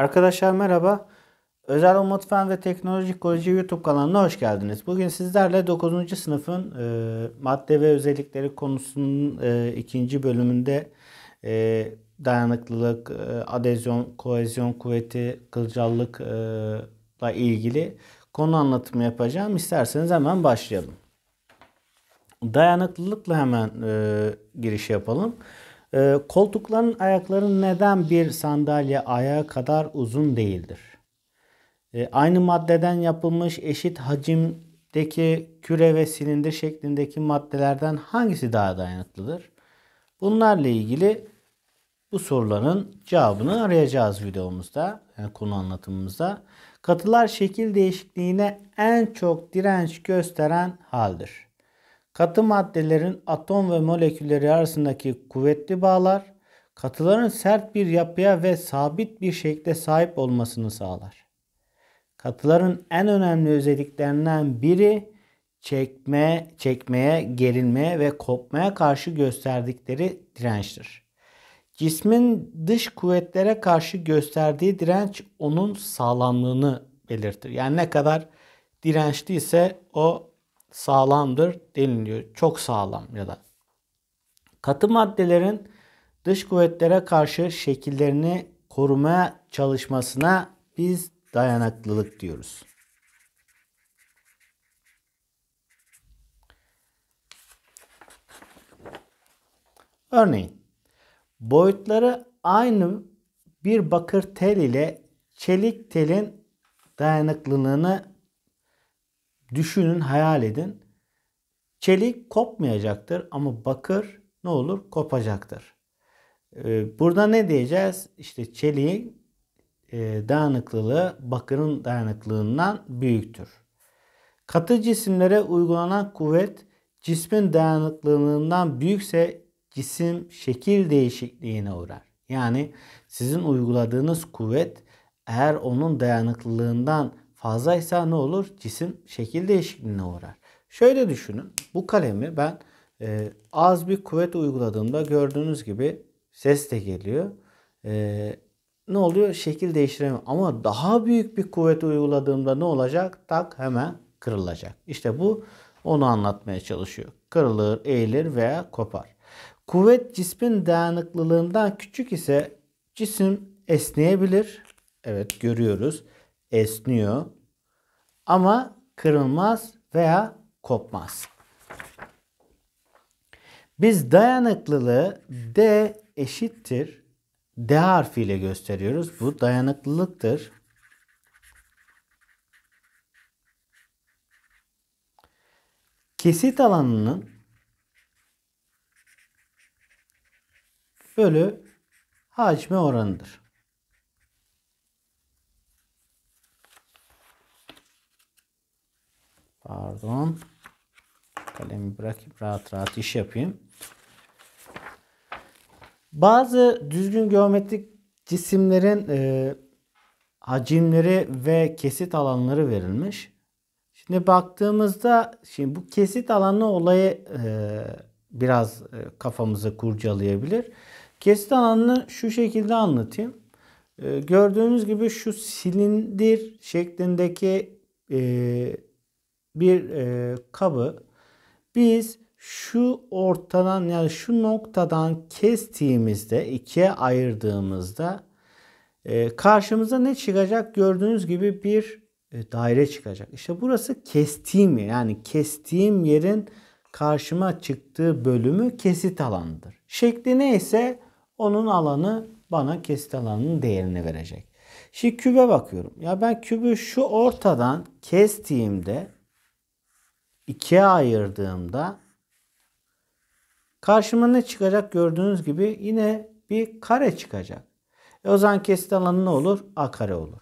Arkadaşlar merhaba. Özel Umut Fen ve Teknoloji Koleji YouTube kanalına hoş geldiniz. Bugün sizlerle 9. sınıfın e, madde ve özellikleri konusunun e, ikinci bölümünde e, dayanıklılık, e, adezyon, kohezyon kuvveti, kılcallıkla e, ilgili konu anlatımı yapacağım. İsterseniz hemen başlayalım. Dayanıklılıkla hemen e, giriş yapalım. E, koltukların ayakları neden bir sandalye ayağı kadar uzun değildir? E, aynı maddeden yapılmış eşit hacimdeki küre ve silindir şeklindeki maddelerden hangisi daha dayanıklıdır? Bunlarla ilgili bu soruların cevabını arayacağız videomuzda, yani e, konu anlatımımızda. Katılar şekil değişikliğine en çok direnç gösteren haldir. Katı maddelerin atom ve molekülleri arasındaki kuvvetli bağlar katıların sert bir yapıya ve sabit bir şekle sahip olmasını sağlar. Katıların en önemli özelliklerinden biri çekme, çekmeye, gerilmeye ve kopmaya karşı gösterdikleri dirençtir. Cismin dış kuvvetlere karşı gösterdiği direnç onun sağlamlığını belirtir. Yani ne kadar dirençli ise o sağlamdır deniliyor. Çok sağlam ya da. Katı maddelerin dış kuvvetlere karşı şekillerini korumaya çalışmasına biz dayanıklılık diyoruz. Örneğin boyutları aynı bir bakır tel ile çelik telin dayanıklılığını Düşünün, hayal edin. Çelik kopmayacaktır ama bakır ne olur? Kopacaktır. Ee, burada ne diyeceğiz? İşte çeliğin e, dayanıklılığı bakırın dayanıklılığından büyüktür. Katı cisimlere uygulanan kuvvet cismin dayanıklılığından büyükse cisim şekil değişikliğine uğrar. Yani sizin uyguladığınız kuvvet eğer onun dayanıklılığından Fazlaysa ne olur? Cisim şekil değişikliğine uğrar. Şöyle düşünün. Bu kalemi ben e, az bir kuvvet uyguladığımda gördüğünüz gibi ses de geliyor. E, ne oluyor? Şekil değiştiremiyor. Ama daha büyük bir kuvvet uyguladığımda ne olacak? Tak hemen kırılacak. İşte bu onu anlatmaya çalışıyor. Kırılır, eğilir veya kopar. Kuvvet cismin dayanıklılığından küçük ise cisim esneyebilir. Evet görüyoruz esniyor ama kırılmaz veya kopmaz. Biz dayanıklılığı D eşittir D harfiyle gösteriyoruz. Bu dayanıklılıktır. Kesit alanının bölü hacme oranıdır. Pardon. Kalemi bırakıp rahat rahat iş yapayım. Bazı düzgün geometrik cisimlerin e, hacimleri ve kesit alanları verilmiş. Şimdi baktığımızda şimdi bu kesit alanı olayı e, biraz e, kafamızı kurcalayabilir. Kesit alanını şu şekilde anlatayım. E, gördüğünüz gibi şu silindir şeklindeki e, bir e, kabı biz şu ortadan yani şu noktadan kestiğimizde ikiye ayırdığımızda e, karşımıza ne çıkacak gördüğünüz gibi bir e, daire çıkacak. İşte burası kestiğim yer yani kestiğim yerin karşıma çıktığı bölümü kesit alanıdır. Şekli neyse onun alanı bana kesit alanının değerini verecek. Şimdi kübe bakıyorum. Ya ben kübü şu ortadan kestiğimde ikiye ayırdığımda karşıma ne çıkacak gördüğünüz gibi yine bir kare çıkacak. E o zaman kesit alanı ne olur? A kare olur.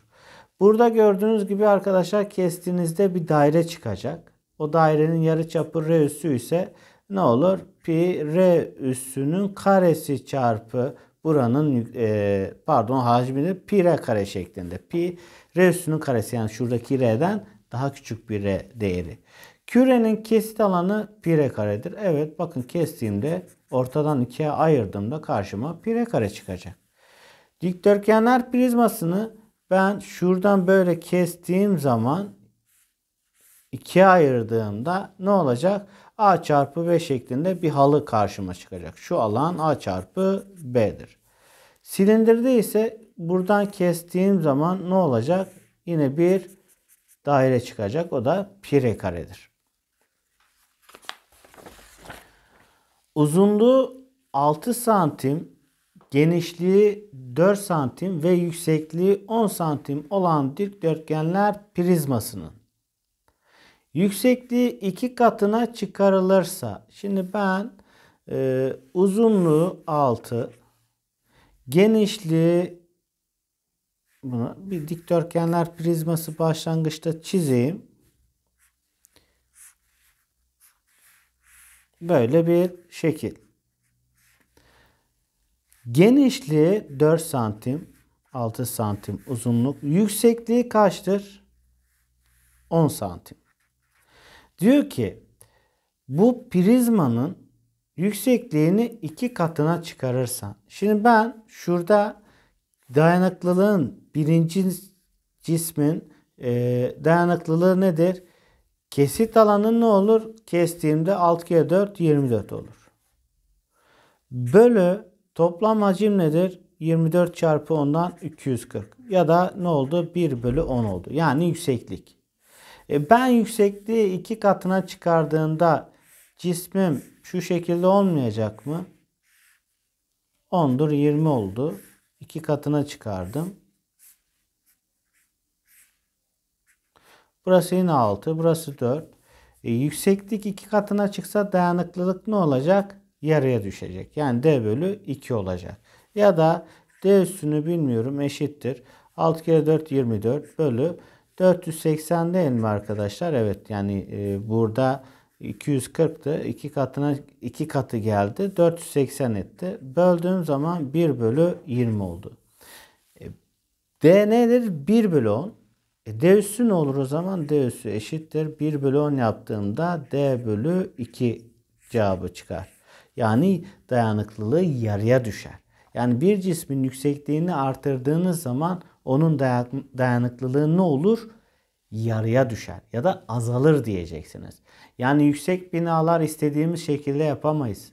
Burada gördüğünüz gibi arkadaşlar kestiğinizde bir daire çıkacak. O dairenin yarıçapı R üssü ise ne olur? Pi R üssünün karesi çarpı buranın e, pardon hacmini pi R kare şeklinde. Pi R üssünün karesi yani şuradaki R'den daha küçük bir R değeri. Kürenin kesit alanı pire karedir. Evet bakın kestiğimde ortadan ikiye ayırdığımda karşıma pire kare çıkacak. Dikdörtgenler prizmasını ben şuradan böyle kestiğim zaman ikiye ayırdığımda ne olacak? A çarpı B şeklinde bir halı karşıma çıkacak. Şu alan A çarpı B'dir. Silindirde ise buradan kestiğim zaman ne olacak? Yine bir daire çıkacak. O da pire karedir. Uzunluğu 6 santim, genişliği 4 santim ve yüksekliği 10 santim olan dikdörtgenler prizmasının yüksekliği iki katına çıkarılırsa şimdi ben e, uzunluğu 6 genişliği bunu bir dikdörtgenler prizması başlangıçta çizeyim. Böyle bir şekil. Genişliği 4 santim, 6 santim uzunluk. Yüksekliği kaçtır? 10 santim. Diyor ki bu prizmanın yüksekliğini iki katına çıkarırsan. Şimdi ben şurada dayanıklılığın birinci cismin e, dayanıklılığı nedir? Kesit alanı ne olur? Kestiğimde 6 kere 4 24 olur. Bölü toplam hacim nedir? 24 çarpı 10'dan 240. Ya da ne oldu? 1 bölü 10 oldu. Yani yükseklik. E ben yüksekliği iki katına çıkardığımda cismim şu şekilde olmayacak mı? 10'dur 20 oldu. 2 katına çıkardım. Burası yine 6. Burası 4. E, yükseklik 2 katına çıksa dayanıklılık ne olacak? Yarıya düşecek. Yani D bölü 2 olacak. Ya da D üstünü bilmiyorum eşittir. 6 kere 4 24 bölü 480 değil mi arkadaşlar? Evet yani e, burada 240'tı. 2 katına 2 katı geldi. 480 etti. Böldüğüm zaman 1 bölü 20 oldu. E, D nedir? 1 bölü 10. E D üssü ne olur o zaman? D üssü eşittir. 1 bölü 10 yaptığımda D bölü 2 cevabı çıkar. Yani dayanıklılığı yarıya düşer. Yani bir cismin yüksekliğini artırdığınız zaman onun dayanıklılığı ne olur? Yarıya düşer ya da azalır diyeceksiniz. Yani yüksek binalar istediğimiz şekilde yapamayız.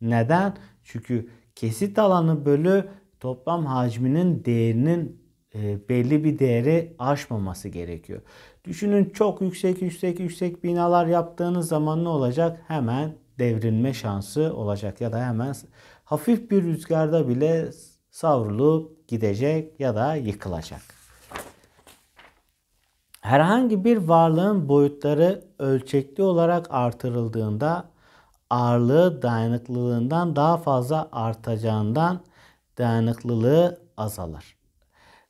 Neden? Çünkü kesit alanı bölü toplam hacminin değerinin e, belli bir değeri aşmaması gerekiyor. Düşünün çok yüksek yüksek yüksek binalar yaptığınız zaman ne olacak? Hemen devrilme şansı olacak ya da hemen hafif bir rüzgarda bile savrulup gidecek ya da yıkılacak. Herhangi bir varlığın boyutları ölçekli olarak artırıldığında ağırlığı dayanıklılığından daha fazla artacağından dayanıklılığı azalır.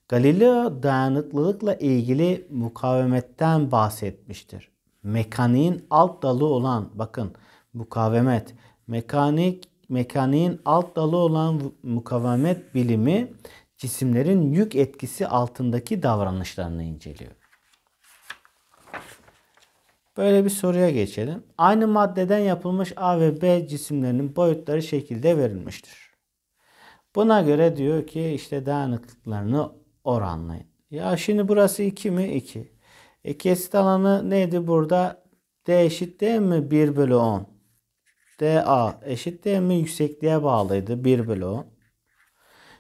Galileo dayanıklılıkla ilgili mukavemetten bahsetmiştir. Mekaniğin alt dalı olan bakın mukavemet mekanik mekaniğin alt dalı olan mukavemet bilimi cisimlerin yük etkisi altındaki davranışlarını inceliyor. Böyle bir soruya geçelim. Aynı maddeden yapılmış A ve B cisimlerinin boyutları şekilde verilmiştir. Buna göre diyor ki işte dayanıklıklarını oranlayın. Ya şimdi burası 2 mi? 2. E kesit alanı neydi burada? D eşit D mi? 1 bölü 10. DA eşit D mi? Yüksekliğe bağlıydı. 1 bölü 10.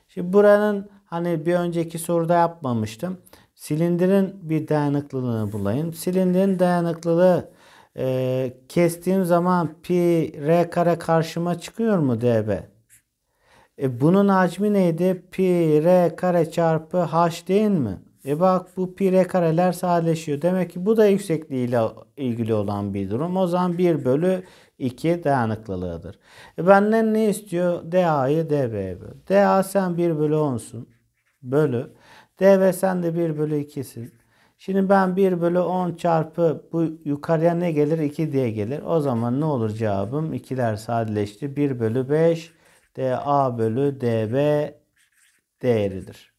Şimdi buranın hani bir önceki soruda yapmamıştım. Silindirin bir dayanıklılığını bulayın. Silindirin dayanıklılığı e, kestiğim zaman pi r kare karşıma çıkıyor mu db? E bunun hacmi neydi? Pi r kare çarpı h değil mi? E bak bu pi r kareler sadeleşiyor. Demek ki bu da yüksekliği ile ilgili olan bir durum. O zaman 1 bölü 2 dayanıklılığıdır. E benden ne istiyor? DA'yı DB'ye böl. DA sen 1 bölü 10'sun. Bölü. DB sen de 1 bölü 2'sin. Şimdi ben 1 bölü 10 çarpı bu yukarıya ne gelir? 2 diye gelir. O zaman ne olur cevabım? 2'ler sadeleşti. 1 bölü 5 dA bölü dB değeridir.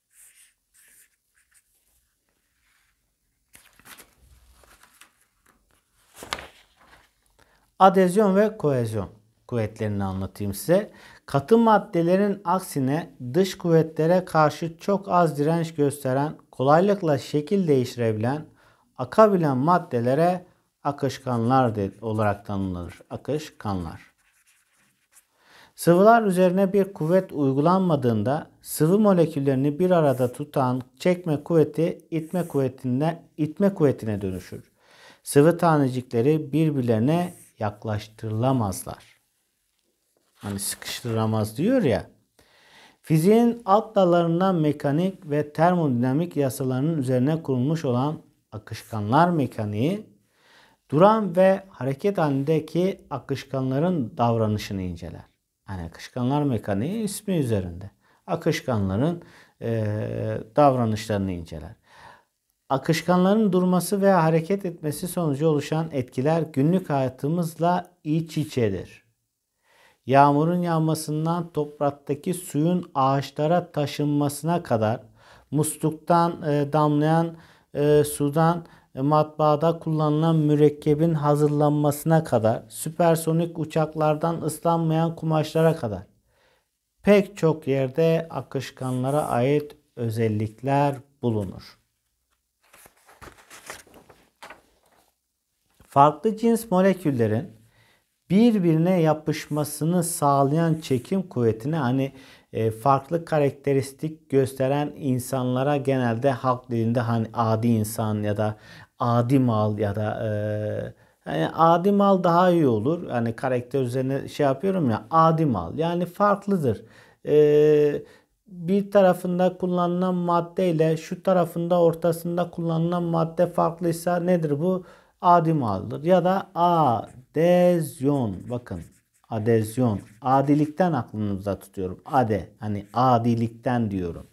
Adezyon ve kohezyon kuvvetlerini anlatayım size. Katı maddelerin aksine dış kuvvetlere karşı çok az direnç gösteren, kolaylıkla şekil değiştirebilen, akabilen maddelere akışkanlar olarak tanımlanır. Akışkanlar. Sıvılar üzerine bir kuvvet uygulanmadığında sıvı moleküllerini bir arada tutan çekme kuvveti itme kuvvetine itme kuvvetine dönüşür. Sıvı tanecikleri birbirlerine yaklaştırılamazlar. Hani sıkıştıramaz diyor ya. Fiziğin alt dallarından mekanik ve termodinamik yasalarının üzerine kurulmuş olan akışkanlar mekaniği duran ve hareket halindeki akışkanların davranışını inceler. Hani akışkanlar mekaniği ismi üzerinde. Akışkanların e, davranışlarını inceler. Akışkanların durması veya hareket etmesi sonucu oluşan etkiler günlük hayatımızla iç içedir. Yağmurun yağmasından topraktaki suyun ağaçlara taşınmasına kadar musluktan e, damlayan e, sudan matbaada kullanılan mürekkebin hazırlanmasına kadar, süpersonik uçaklardan ıslanmayan kumaşlara kadar pek çok yerde akışkanlara ait özellikler bulunur. Farklı cins moleküllerin birbirine yapışmasını sağlayan çekim kuvvetine hani e, farklı karakteristik gösteren insanlara genelde halk dilinde hani adi insan ya da adi mal ya da e, yani adi mal daha iyi olur. yani karakter üzerine şey yapıyorum ya adi mal yani farklıdır. E, bir tarafında kullanılan madde ile şu tarafında ortasında kullanılan madde farklıysa nedir bu? Adi maldır ya da adezyon bakın adezyon adilikten aklınızda tutuyorum ade hani adilikten diyorum.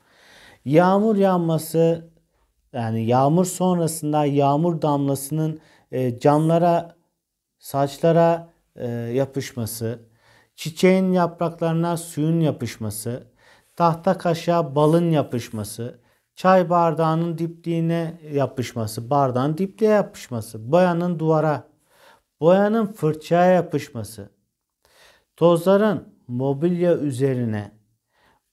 Yağmur yağması yani yağmur sonrasında yağmur damlasının e, camlara, saçlara e, yapışması, çiçeğin yapraklarına suyun yapışması, tahta kaşığa balın yapışması, çay bardağının dipliğine yapışması, bardağın dipliğe yapışması, boyanın duvara, boyanın fırçaya yapışması, tozların mobilya üzerine,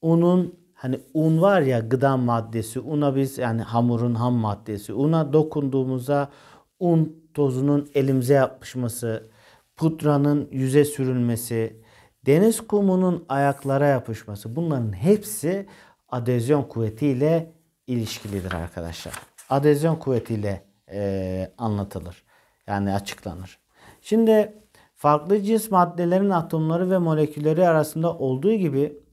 unun hani un var ya gıda maddesi. Una biz yani hamurun ham maddesi. Una dokunduğumuzda un tozunun elimize yapışması, pudranın yüze sürülmesi, deniz kumunun ayaklara yapışması bunların hepsi adezyon kuvvetiyle ilişkilidir arkadaşlar. Adezyon kuvvetiyle e, anlatılır. Yani açıklanır. Şimdi farklı cins maddelerin atomları ve molekülleri arasında olduğu gibi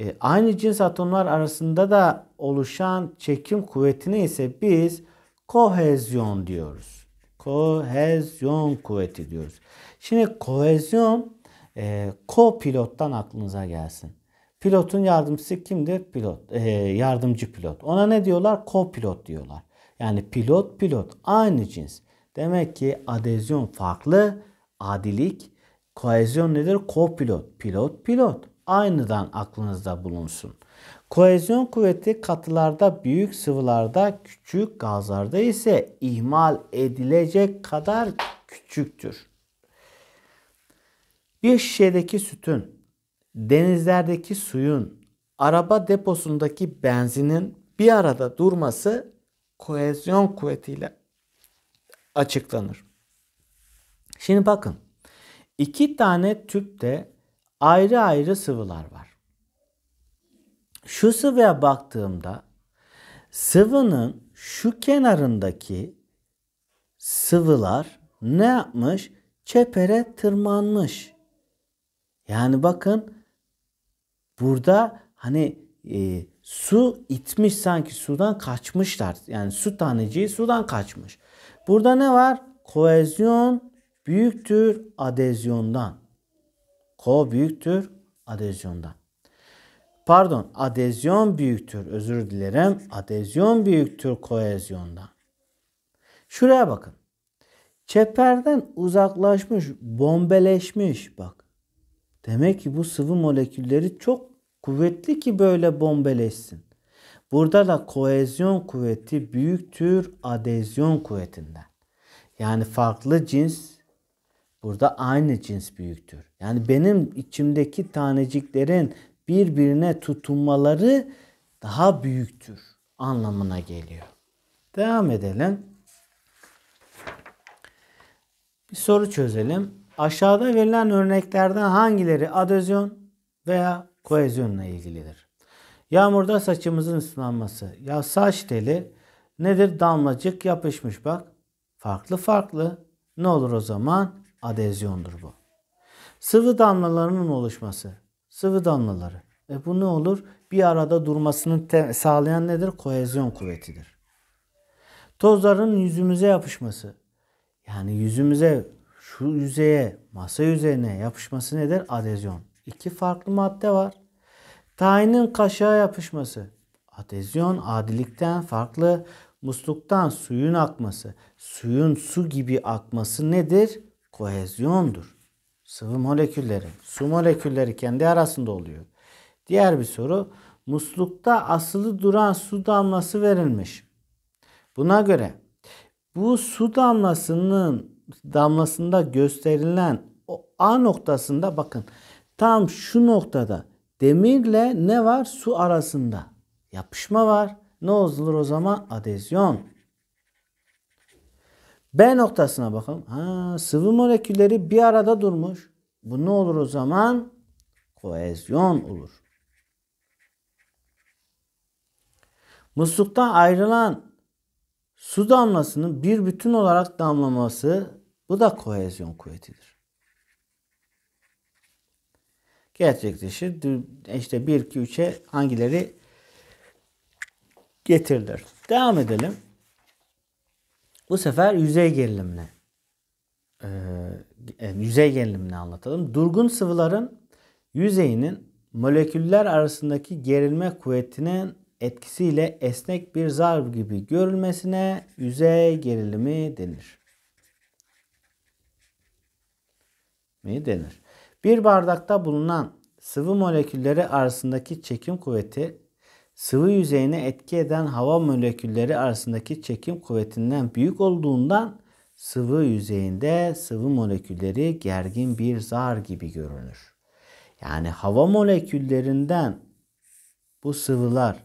e, aynı cins atomlar arasında da oluşan çekim kuvvetine ise biz kohezyon diyoruz. Kohezyon kuvveti diyoruz. Şimdi kohezyon e, co-pilottan aklınıza gelsin. Pilotun yardımcısı kimdir? Pilot, e, yardımcı pilot. Ona ne diyorlar? Co-pilot diyorlar. Yani pilot pilot aynı cins. Demek ki adezyon farklı, adilik, kohezyon nedir? Co-pilot, pilot pilot aynıdan aklınızda bulunsun. Koezyon kuvveti katılarda büyük sıvılarda küçük gazlarda ise ihmal edilecek kadar küçüktür. Bir şişedeki sütün, denizlerdeki suyun, araba deposundaki benzinin bir arada durması koezyon kuvvetiyle açıklanır. Şimdi bakın. iki tane tüpte ayrı ayrı sıvılar var. Şu sıvıya baktığımda sıvının şu kenarındaki sıvılar ne yapmış? Çepere tırmanmış. Yani bakın burada hani e, su itmiş sanki sudan kaçmışlar. Yani su taneciği sudan kaçmış. Burada ne var? Koezyon büyüktür adezyondan. Ko büyüktür adezyondan. Pardon adezyon büyüktür özür dilerim. Adezyon büyüktür koezyondan. Şuraya bakın. Çeperden uzaklaşmış, bombeleşmiş bak. Demek ki bu sıvı molekülleri çok kuvvetli ki böyle bombeleşsin. Burada da koezyon kuvveti büyüktür adezyon kuvvetinden. Yani farklı cins Burada aynı cins büyüktür. Yani benim içimdeki taneciklerin birbirine tutunmaları daha büyüktür anlamına geliyor. Devam edelim. Bir soru çözelim. Aşağıda verilen örneklerden hangileri adözyon veya koezyonla ilgilidir? Yağmurda saçımızın ıslanması. Ya saç deli nedir? Damlacık yapışmış bak. Farklı farklı. Ne olur o zaman? adezyondur bu. Sıvı damlalarının oluşması. Sıvı damlaları. E bu ne olur? Bir arada durmasını sağlayan nedir? Kohezyon kuvvetidir. Tozların yüzümüze yapışması. Yani yüzümüze, şu yüzeye, masa yüzeyine yapışması nedir? Adezyon. İki farklı madde var. Tayinin kaşığa yapışması. Adezyon adilikten farklı musluktan suyun akması, suyun su gibi akması nedir? kohezyondur. Sıvı molekülleri, su molekülleri kendi arasında oluyor. Diğer bir soru muslukta asılı duran su damlası verilmiş. Buna göre bu su damlasının damlasında gösterilen o A noktasında bakın tam şu noktada demirle ne var? Su arasında yapışma var. Ne olur o zaman? Adezyon. B noktasına bakalım. Ha, sıvı molekülleri bir arada durmuş. Bu ne olur o zaman? Koezyon olur. Musluktan ayrılan su damlasının bir bütün olarak damlaması bu da kohezyon kuvvetidir. Gerçekleşir. İşte 1, 2, 3'e hangileri getirilir. Devam edelim. Bu sefer yüzey gerilimli. E, e, yüzey gerilimini anlatalım. Durgun sıvıların yüzeyinin moleküller arasındaki gerilme kuvvetinin etkisiyle esnek bir zarf gibi görülmesine yüzey gerilimi denir. Mi denir. Bir bardakta bulunan sıvı molekülleri arasındaki çekim kuvveti sıvı yüzeyine etki eden hava molekülleri arasındaki çekim kuvvetinden büyük olduğundan sıvı yüzeyinde sıvı molekülleri gergin bir zar gibi görünür. Yani hava moleküllerinden bu sıvılar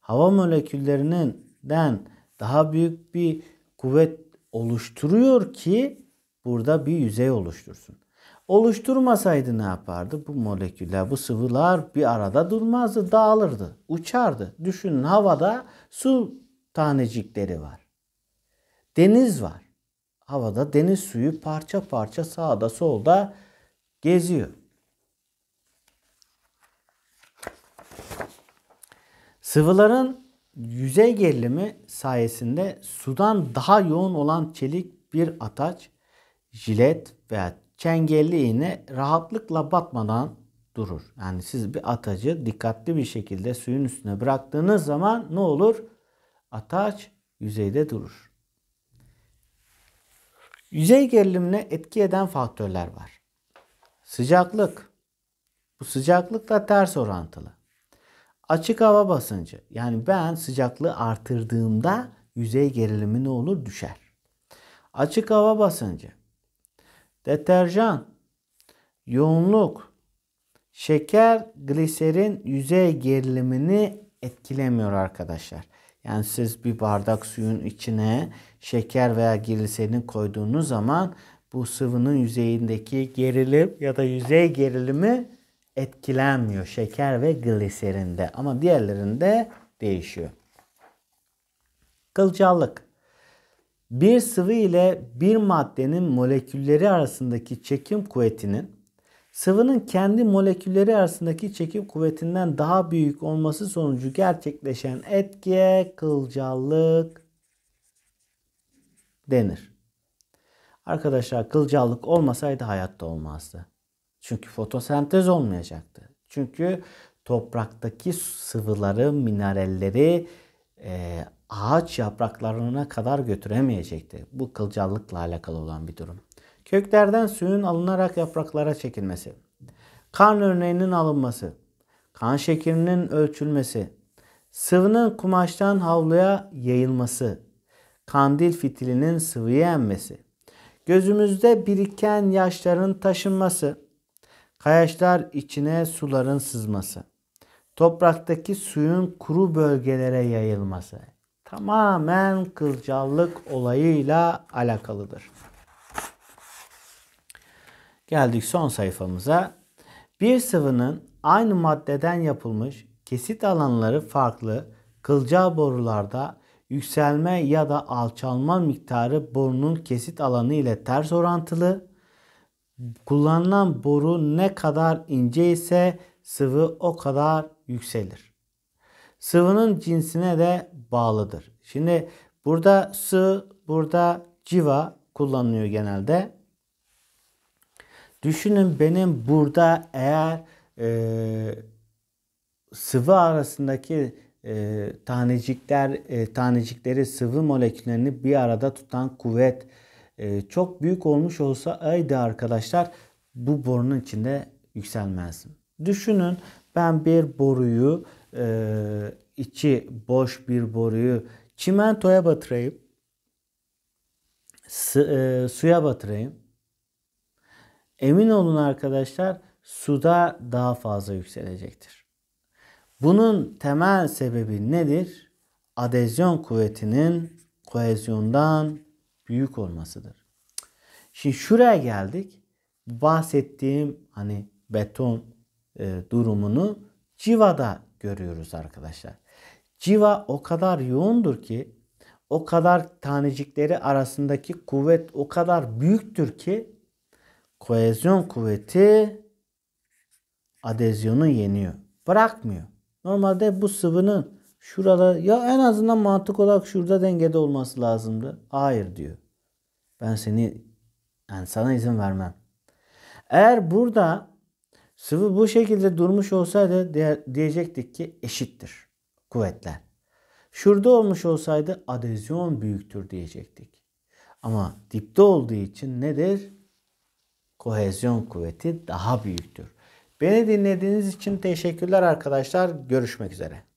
hava moleküllerinden daha büyük bir kuvvet oluşturuyor ki burada bir yüzey oluştursun oluşturmasaydı ne yapardı? Bu moleküller, bu sıvılar bir arada durmazdı, dağılırdı, uçardı. Düşünün havada su tanecikleri var. Deniz var. Havada deniz suyu parça parça sağda solda geziyor. Sıvıların yüzey gerilimi sayesinde sudan daha yoğun olan çelik bir ataç, jilet veya çengelli iğne rahatlıkla batmadan durur. Yani siz bir atacı dikkatli bir şekilde suyun üstüne bıraktığınız zaman ne olur? Ataç yüzeyde durur. Yüzey gerilimine etki eden faktörler var. Sıcaklık. Bu sıcaklıkla ters orantılı. Açık hava basıncı. Yani ben sıcaklığı artırdığımda yüzey gerilimi ne olur? Düşer. Açık hava basıncı deterjan, yoğunluk, şeker, gliserin yüzey gerilimini etkilemiyor arkadaşlar. Yani siz bir bardak suyun içine şeker veya gliserin koyduğunuz zaman bu sıvının yüzeyindeki gerilim ya da yüzey gerilimi etkilenmiyor şeker ve gliserinde ama diğerlerinde değişiyor. Kılcallık bir sıvı ile bir maddenin molekülleri arasındaki çekim kuvvetinin sıvının kendi molekülleri arasındaki çekim kuvvetinden daha büyük olması sonucu gerçekleşen etkiye kılcallık denir. Arkadaşlar kılcallık olmasaydı hayatta olmazdı. Çünkü fotosentez olmayacaktı. Çünkü topraktaki sıvıları, mineralleri, e, ağaç yapraklarına kadar götüremeyecekti. Bu kılcallıkla alakalı olan bir durum. Köklerden suyun alınarak yapraklara çekilmesi. Kan örneğinin alınması. Kan şekerinin ölçülmesi. Sıvının kumaştan havluya yayılması. Kandil fitilinin sıvıya emmesi. Gözümüzde biriken yaşların taşınması. Kayaçlar içine suların sızması. Topraktaki suyun kuru bölgelere yayılması tamamen kızcallık olayıyla alakalıdır. Geldik son sayfamıza. Bir sıvının aynı maddeden yapılmış kesit alanları farklı kılcal borularda yükselme ya da alçalma miktarı borunun kesit alanı ile ters orantılı. Kullanılan boru ne kadar ince ise sıvı o kadar yükselir. Sıvının cinsine de bağlıdır. Şimdi burada sı, burada civa kullanılıyor genelde. Düşünün benim burada eğer e, sıvı arasındaki e, tanecikler e, tanecikleri sıvı moleküllerini bir arada tutan kuvvet e, çok büyük olmuş olsa aydı arkadaşlar bu borunun içinde yükselmez. Düşünün ben bir boruyu e, içi boş bir boruyu çimentoya batırayım. Su, e, suya batırayım. Emin olun arkadaşlar suda daha fazla yükselecektir. Bunun temel sebebi nedir? Adezyon kuvvetinin koezyondan büyük olmasıdır. Şimdi şuraya geldik. Bahsettiğim hani beton e, durumunu Civa'da görüyoruz arkadaşlar. Civa o kadar yoğundur ki o kadar tanecikleri arasındaki kuvvet o kadar büyüktür ki kohezyon kuvveti adezyonu yeniyor. Bırakmıyor. Normalde bu sıvının şurada ya en azından mantık olarak şurada dengede olması lazımdı. Hayır diyor. Ben seni yani sana izin vermem. Eğer burada Sıvı bu şekilde durmuş olsaydı diyecektik ki eşittir kuvvetler. Şurada olmuş olsaydı adezyon büyüktür diyecektik. Ama dipte olduğu için nedir? Kohezyon kuvveti daha büyüktür. Beni dinlediğiniz için teşekkürler arkadaşlar. Görüşmek üzere.